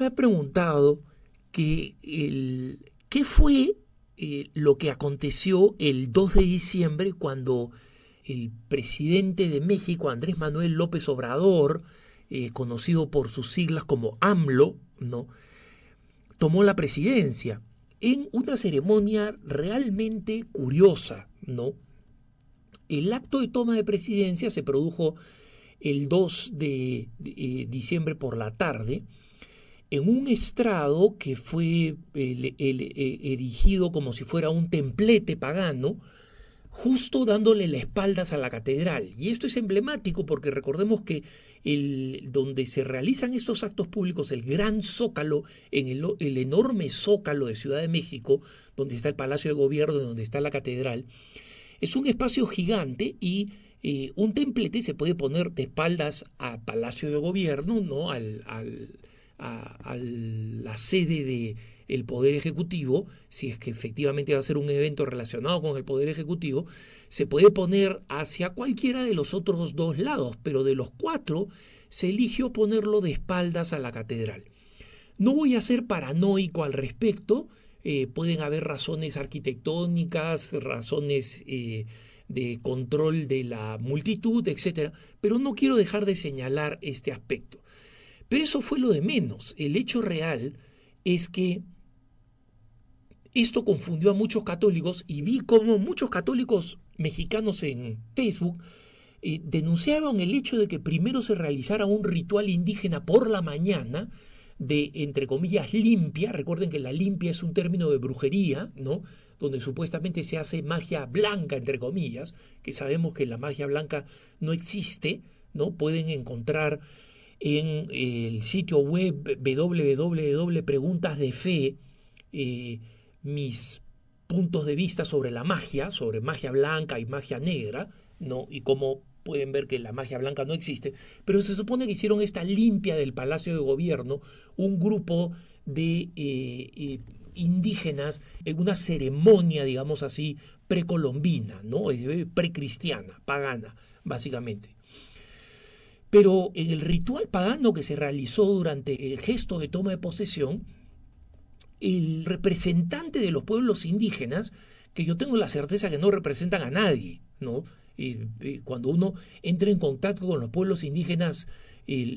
me ha preguntado que el, qué fue eh, lo que aconteció el 2 de diciembre cuando el presidente de México, Andrés Manuel López Obrador, eh, conocido por sus siglas como AMLO, ¿no? tomó la presidencia en una ceremonia realmente curiosa, ¿no? El acto de toma de presidencia se produjo el 2 de, eh, diciembre por la tarde en un estrado que fue e, erigido como si fuera un templete pagano, justo dándole las espaldas a la catedral. Y esto es emblemático porque recordemos que el, donde se realizan estos actos públicos, el gran zócalo, en el, enorme zócalo de Ciudad de México, donde está el Palacio de Gobierno, donde está la catedral, es un espacio gigante y eh, un templete se puede poner de espaldas al Palacio de Gobierno, ¿no? al a, la sede del el Poder Ejecutivo, si es que efectivamente va a ser un evento relacionado con el Poder Ejecutivo, se puede poner hacia cualquiera de los otros dos lados, pero de los cuatro se eligió ponerlo de espaldas a la catedral. No voy a ser paranoico al respecto, eh, pueden haber razones arquitectónicas, razones eh, de control de la multitud, etc. Pero no quiero dejar de señalar este aspecto. Pero eso fue lo de menos. El hecho real es que esto confundió a muchos católicos y vi cómo muchos católicos mexicanos en Facebook eh, denunciaban el hecho de que primero se realizara un ritual indígena por la mañana de, entre comillas, limpia. Recuerden que la limpia es un término de brujería, ¿no? Donde supuestamente se hace magia blanca, entre comillas, que sabemos que la magia blanca no existe, ¿no? Pueden encontrar en el sitio web de fe eh, mis puntos de vista sobre la magia, sobre magia blanca y magia negra, ¿no? y cómo pueden ver que la magia blanca no existe, pero se supone que hicieron esta limpia del Palacio de Gobierno un grupo de eh, eh, indígenas en una ceremonia, digamos así, precolombina, ¿no? precristiana, pagana, básicamente. Pero en el ritual pagano que se realizó durante el gesto de toma de posesión, el representante de los pueblos indígenas, que yo tengo la certeza que no representan a nadie, ¿no? Y, cuando uno entra en contacto con los pueblos indígenas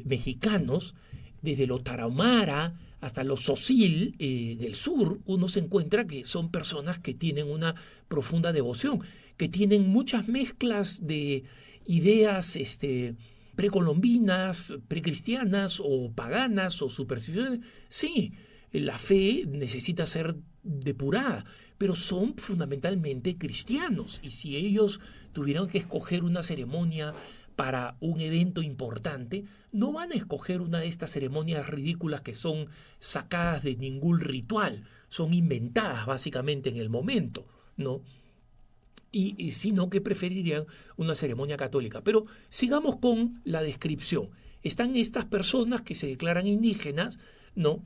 mexicanos, desde los Tarahumara hasta los sosil eh, del sur, uno se encuentra que son personas que tienen una profunda devoción, que tienen muchas mezclas de ideas este, precolombinas, precristianas o paganas o supersticiones. Sí, la fe necesita ser depurada, pero son fundamentalmente cristianos. Y si ellos tuvieran que escoger una ceremonia para un evento importante, no van a escoger una de estas ceremonias ridículas que son sacadas de ningún ritual, son inventadas básicamente en el momento, ¿no? y, si sino que preferirían una ceremonia católica. Pero sigamos con la descripción. Están estas personas que se declaran indígenas, ¿no?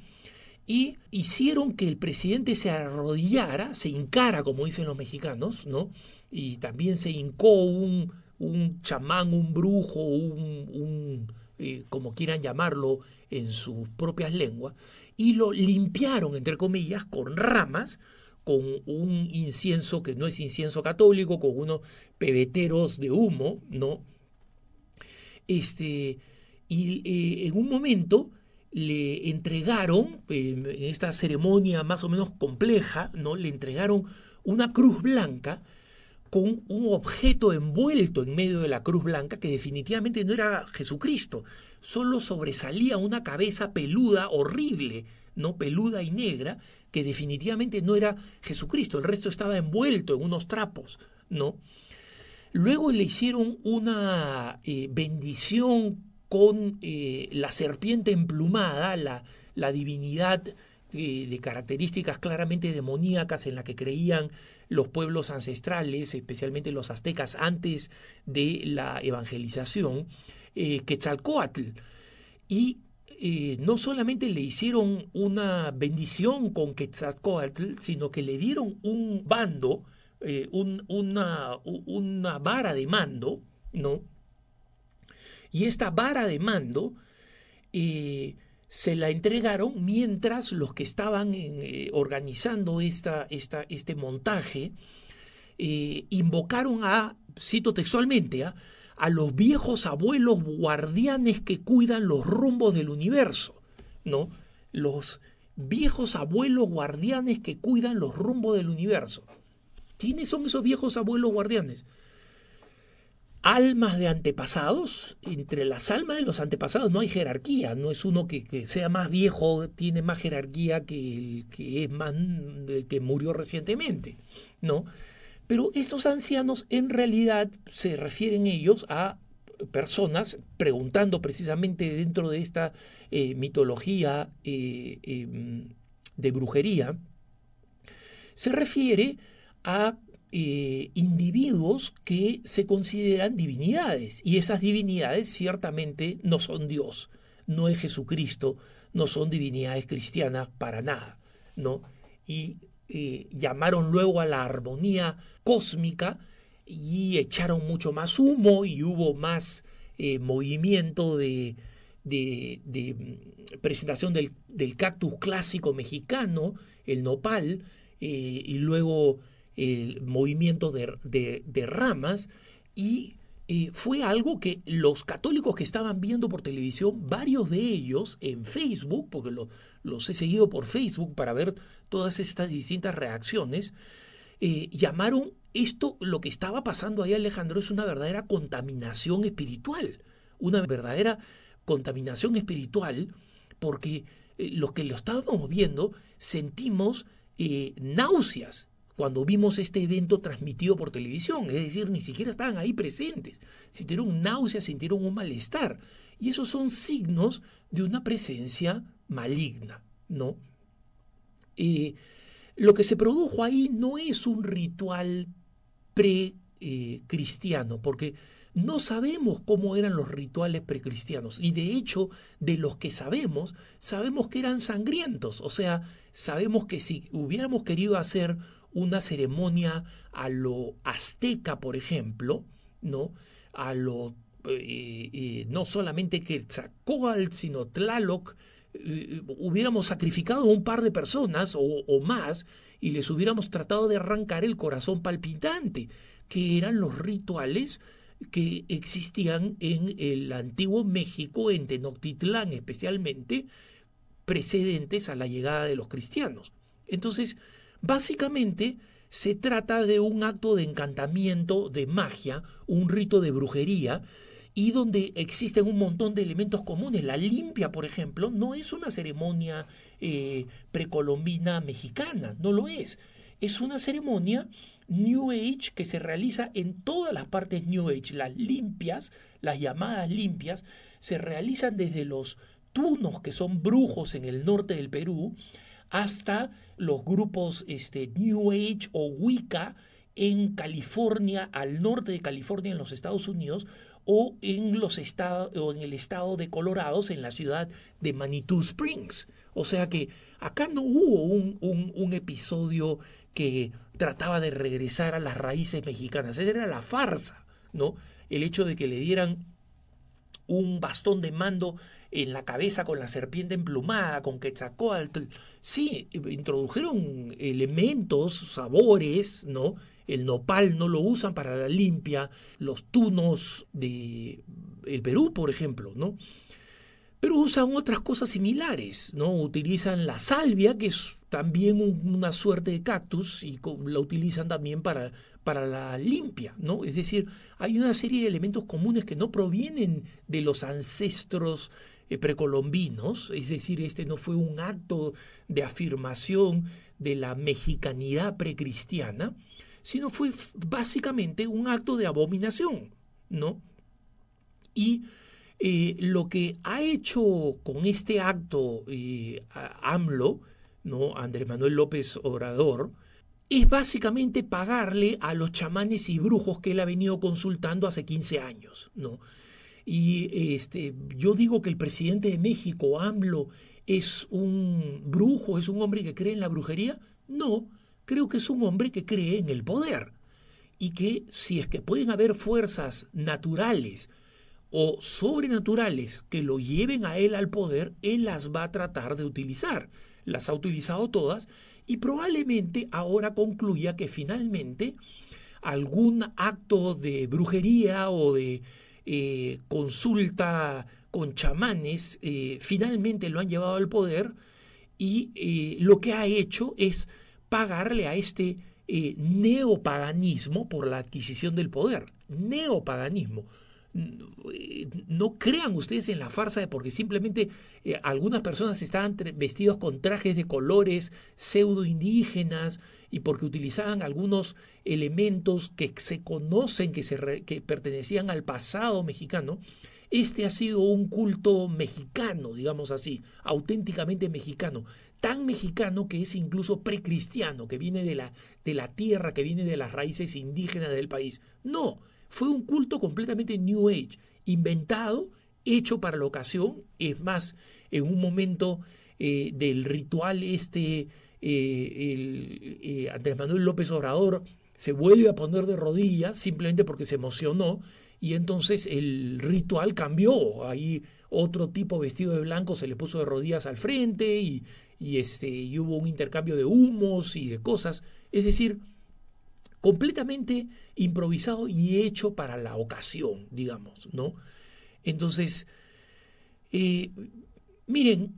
Y hicieron que el presidente se arrodillara, se hincara, como dicen los mexicanos, ¿no? Y también se hincó un, un chamán, un brujo, un, un eh, como quieran llamarlo en sus propias lenguas, y lo limpiaron, entre comillas, con ramas, con un incienso que no es incienso católico, con unos pebeteros de humo, ¿no? Este, y eh, en un momento le entregaron, en esta ceremonia más o menos compleja, ¿no? Le entregaron una cruz blanca con un objeto envuelto en medio de la cruz blanca que definitivamente no era Jesucristo, solo sobresalía una cabeza peluda horrible, no peluda y negra, que definitivamente no era Jesucristo, el resto estaba envuelto en unos trapos, ¿no? Luego le hicieron una eh, bendición con eh, la serpiente emplumada, la, la divinidad eh, de características claramente demoníacas en la que creían los pueblos ancestrales, especialmente los aztecas, antes de la evangelización, Quetzalcoatl. Y eh, no solamente le hicieron una bendición con Quetzalcoatl, sino que le dieron un bando, eh, una, vara de mando, ¿no? Y esta vara de mando eh, se la entregaron mientras los que estaban organizando este montaje invocaron a, cito textualmente, a ¿ah? a los viejos abuelos guardianes que cuidan los rumbos del universo, ¿no? Los viejos abuelos guardianes que cuidan los rumbos del universo. ¿Quiénes son esos viejos abuelos guardianes? Almas de antepasados, entre las almas de los antepasados no hay jerarquía, no es uno que, sea más viejo, tiene más jerarquía que el que es más el que murió recientemente, ¿no? Pero estos ancianos en realidad se refieren ellos a personas preguntando precisamente dentro de esta eh, mitología eh, em, de brujería, se refiere a eh, individuos que se consideran divinidades y esas divinidades ciertamente no son Dios, no es Jesucristo, no son divinidades cristianas para nada, ¿no? Y eh, llamaron luego a la armonía cósmica y echaron mucho más humo y hubo más eh, movimiento de, mm, presentación del, cactus clásico mexicano, el nopal, eh, y luego el movimiento de, de, ramas, y eh, fue algo que los católicos que estaban viendo por televisión, varios de ellos en Facebook, porque los he seguido por Facebook para ver todas estas distintas reacciones, eh, llamaron esto, lo que estaba pasando ahí Alejandro, es una verdadera contaminación espiritual, una verdadera contaminación espiritual, porque eh, los que lo estábamos viendo sentimos náuseas, cuando vimos este evento transmitido por televisión, es decir, ni siquiera estaban ahí presentes, sintieron náuseas, sintieron un malestar. Y esos son signos de una presencia maligna, ¿no? Eh, lo que se produjo ahí no es un ritual precristiano, eh, porque no sabemos cómo eran los rituales precristianos. Y de hecho, de los que sabemos, sabemos que eran sangrientos. O sea, sabemos que si hubiéramos querido hacer una ceremonia a lo azteca, por ejemplo, ¿no? A lo, eh, eh, no solamente Quetzalcoatl, sino Tlaloc, eh, hubiéramos sacrificado a un par de personas o, o más y les hubiéramos tratado de arrancar el corazón palpitante, que eran los rituales que existían en el antiguo México, en Tenochtitlán especialmente, precedentes a la llegada de los cristianos. Entonces, Básicamente se trata de un acto de encantamiento, de magia, un rito de brujería, y donde existen un montón de elementos comunes. La limpia, por ejemplo, no es una ceremonia eh, precolombina mexicana, no lo es. Es una ceremonia New Age que se realiza en todas las partes New Age. Las limpias, las llamadas limpias, se realizan desde los tunos, que son brujos en el norte del Perú, hasta los grupos este, New Age o Wicca en California, al norte de California, en los Estados Unidos, o en, los estados, o en el estado de Colorado, en la ciudad de Manitou Springs. O sea que acá no hubo un, un, un episodio que trataba de regresar a las raíces mexicanas. era la farsa, ¿no? El hecho de que le dieran un bastón de mando en la cabeza con la serpiente emplumada, con Quetzalcoatl. Sí, introdujeron elementos, sabores, ¿no? El nopal no lo usan para la limpia, los tunos de el Perú, por ejemplo, ¿no? pero usan otras cosas similares, ¿no? Utilizan la salvia, que es también una suerte de cactus, y la utilizan también para, para la limpia, ¿no? Es decir, hay una serie de elementos comunes que no provienen de los ancestros eh, precolombinos, es decir, este no fue un acto de afirmación de la mexicanidad precristiana, sino fue básicamente un acto de abominación, ¿no? Y eh, lo que ha hecho con este acto eh, AMLO, ¿no? Andrés Manuel López Obrador, es básicamente pagarle a los chamanes y brujos que él ha venido consultando hace 15 años, ¿no? Y este, yo digo que el presidente de México, AMLO, es un brujo, es un hombre que cree en la brujería. No, creo que es un hombre que cree en el poder. Y que si es que pueden haber fuerzas naturales o sobrenaturales que lo lleven a él al poder, él las va a tratar de utilizar. Las ha utilizado todas y probablemente ahora concluya que finalmente algún acto de brujería o de eh, consulta con chamanes eh, finalmente lo han llevado al poder y eh, lo que ha hecho es pagarle a este neopaganismo por la adquisición del poder. Neopaganismo no crean ustedes en la farsa de porque simplemente eh, algunas personas estaban vestidos con trajes de colores pseudo indígenas y porque utilizaban algunos elementos que se conocen que, se pertenecían al pasado mexicano. Este ha sido un culto mexicano, digamos así, auténticamente mexicano, tan mexicano que es incluso precristiano, que viene de la, de la tierra, que viene de las raíces indígenas del país. No, fue un culto completamente New Age, inventado, hecho para la ocasión. Es más, en un momento eh, del ritual este, eh, el, eh, Andrés Manuel López Obrador se vuelve a poner de rodillas simplemente porque se emocionó y entonces el ritual cambió. Ahí otro tipo vestido de blanco se le puso de rodillas al frente y, este, y hubo un intercambio de humos y de cosas. Es decir, completamente improvisado y hecho para la ocasión, digamos, ¿no? Entonces, eh, miren,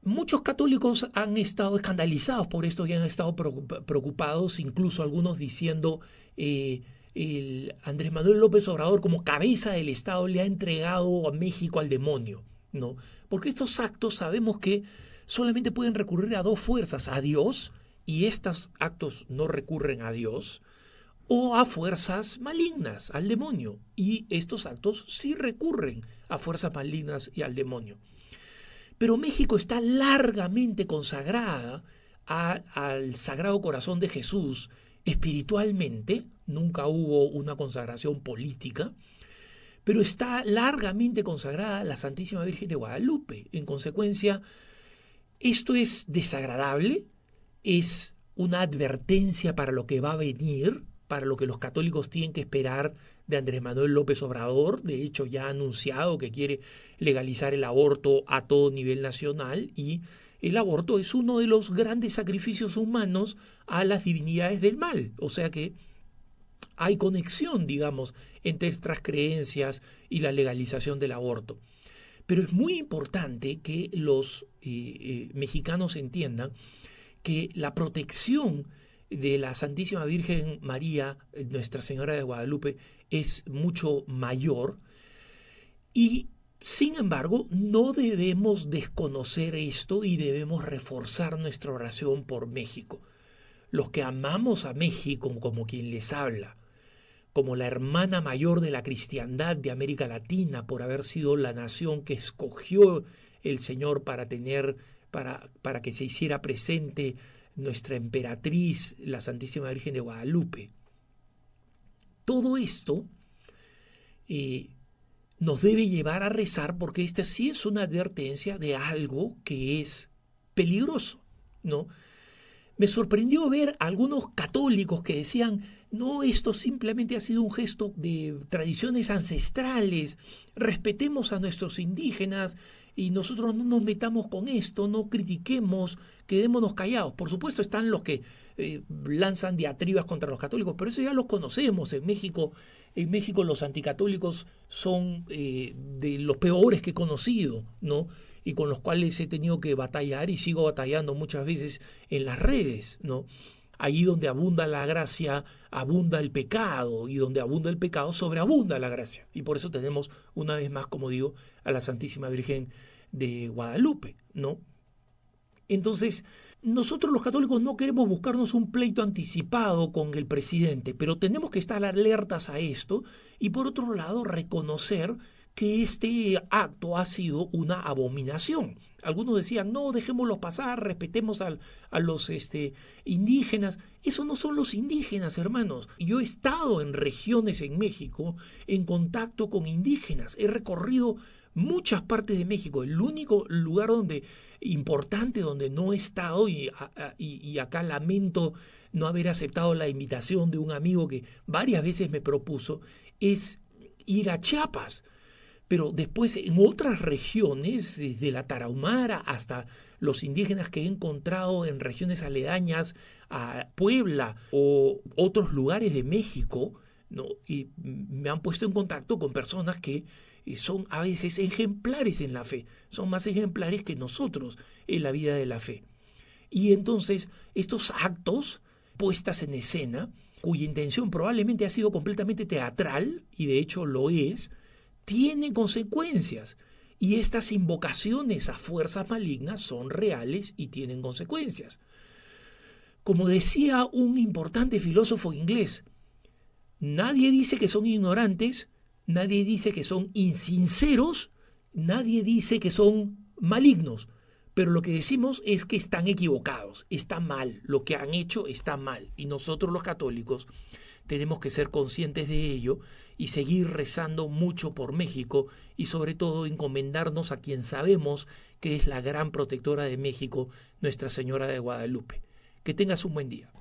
muchos católicos han estado escandalizados por esto y han estado preocupados, incluso algunos diciendo, eh, el Andrés Manuel López Obrador como cabeza del Estado le ha entregado a México al demonio, ¿no? Porque estos actos sabemos que solamente pueden recurrir a dos fuerzas, a Dios y estos actos no recurren a Dios, o a fuerzas malignas, al demonio, y estos actos sí recurren a fuerzas malignas y al demonio. Pero México está largamente consagrada al Sagrado Corazón de Jesús espiritualmente, nunca hubo una consagración política, pero está largamente consagrada a la Santísima Virgen de Guadalupe. En consecuencia, esto es desagradable, es una advertencia para lo que va a venir, para lo que los católicos tienen que esperar de Andrés Manuel López Obrador. De hecho, ya ha anunciado que quiere legalizar el aborto a todo nivel nacional y el aborto es uno de los grandes sacrificios humanos a las divinidades del mal. O sea que hay conexión, digamos, entre estas creencias y la legalización del aborto. Pero es muy importante que los eh, eh, mexicanos entiendan que la protección de la Santísima Virgen María, eh, Nuestra Señora de Guadalupe, es mucho mayor. Y sin embargo, no debemos desconocer esto y debemos reforzar nuestra oración por México. Los que amamos a México como quien les habla, como la hermana mayor de la cristiandad de América Latina por haber sido la nación que escogió el Señor para tener para, que se hiciera presente nuestra emperatriz, la Santísima Virgen de Guadalupe. Todo esto eh, nos debe llevar a rezar porque esta sí es una advertencia de algo que es peligroso, ¿no? Me sorprendió ver a algunos católicos que decían, no, esto simplemente ha sido un gesto de tradiciones ancestrales, respetemos a nuestros indígenas, y nosotros no nos metamos con esto, no critiquemos, quedémonos callados. Por supuesto están los que eh, lanzan diatribas contra los católicos, pero eso ya los conocemos. En México, en México los anticatólicos son eh, de los peores que he conocido, ¿no? Y con los cuales he tenido que batallar y sigo batallando muchas veces en las redes, ¿no? Ahí donde abunda la gracia, abunda el pecado, y donde abunda el pecado, sobreabunda la gracia. Y por eso tenemos, una vez más, como digo, a la Santísima Virgen de Guadalupe, ¿no? Entonces, nosotros los católicos no queremos buscarnos un pleito anticipado con el presidente, pero tenemos que estar alertas a esto y por otro lado reconocer que este acto ha sido una abominación. Algunos decían, no, dejémoslo pasar, respetemos al, a los este, indígenas. Eso no son los indígenas, hermanos. Yo he estado en regiones en México en contacto con indígenas. He recorrido muchas partes de México. El único lugar donde importante donde no he estado y, y, acá lamento no haber aceptado la invitación de un amigo que varias veces me propuso es ir a Chiapas pero después en otras regiones, desde la Tarahumara hasta los indígenas que he encontrado en regiones aledañas a Puebla o otros lugares de México, ¿no? y me han puesto en contacto con personas que eh, son a veces ejemplares en la fe, son más ejemplares que nosotros en la vida de la fe. Y entonces estos actos, puestas en escena, cuya intención probablemente ha sido completamente teatral, y de hecho lo es, tiene consecuencias. Y estas invocaciones a fuerzas malignas son reales y tienen consecuencias. Como decía un importante filósofo inglés, nadie dice que son ignorantes, nadie dice que son insinceros, nadie dice que son malignos, pero lo que decimos es que están equivocados, está mal, lo que han hecho está mal. Y nosotros los católicos tenemos que ser conscientes de ello y seguir rezando mucho por México y sobre todo encomendarnos a quien sabemos que es la gran protectora de México, Nuestra Señora de Guadalupe. Que tengas un buen día.